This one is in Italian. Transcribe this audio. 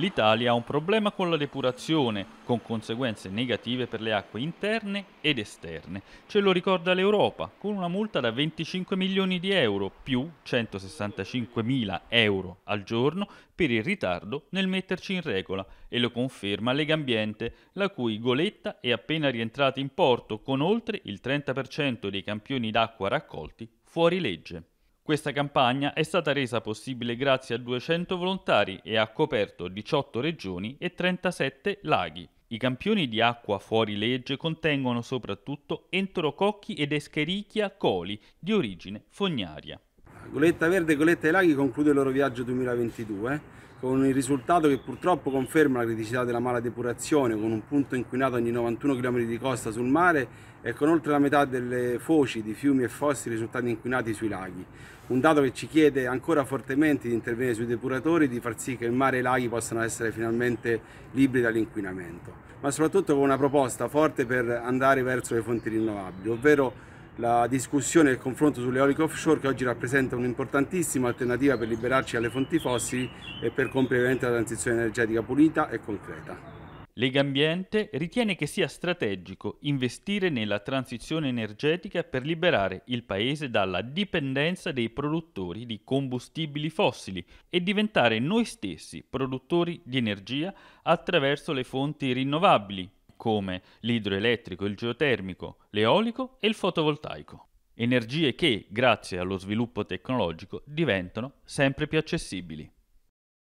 L'Italia ha un problema con la depurazione, con conseguenze negative per le acque interne ed esterne. Ce lo ricorda l'Europa, con una multa da 25 milioni di euro più 165 mila euro al giorno per il ritardo nel metterci in regola e lo conferma Legambiente, la cui goletta è appena rientrata in porto con oltre il 30% dei campioni d'acqua raccolti fuori legge. Questa campagna è stata resa possibile grazie a 200 volontari e ha coperto 18 regioni e 37 laghi. I campioni di acqua fuori legge contengono soprattutto enterococchi ed escherichia coli di origine fognaria. Goletta Verde e Goletta dei Laghi conclude il loro viaggio 2022 con il risultato che purtroppo conferma la criticità della mala depurazione con un punto inquinato ogni 91 km di costa sul mare e con oltre la metà delle foci di fiumi e fossi risultati inquinati sui laghi. Un dato che ci chiede ancora fortemente di intervenire sui depuratori e di far sì che il mare e i laghi possano essere finalmente liberi dall'inquinamento, ma soprattutto con una proposta forte per andare verso le fonti rinnovabili, ovvero la discussione e il confronto sull'eolico offshore che oggi rappresenta un'importantissima alternativa per liberarci dalle fonti fossili e per compiere la transizione energetica pulita e concreta. Lega Ambiente ritiene che sia strategico investire nella transizione energetica per liberare il Paese dalla dipendenza dei produttori di combustibili fossili e diventare noi stessi produttori di energia attraverso le fonti rinnovabili, come l'idroelettrico, il geotermico, l'eolico e il fotovoltaico. Energie che, grazie allo sviluppo tecnologico, diventano sempre più accessibili.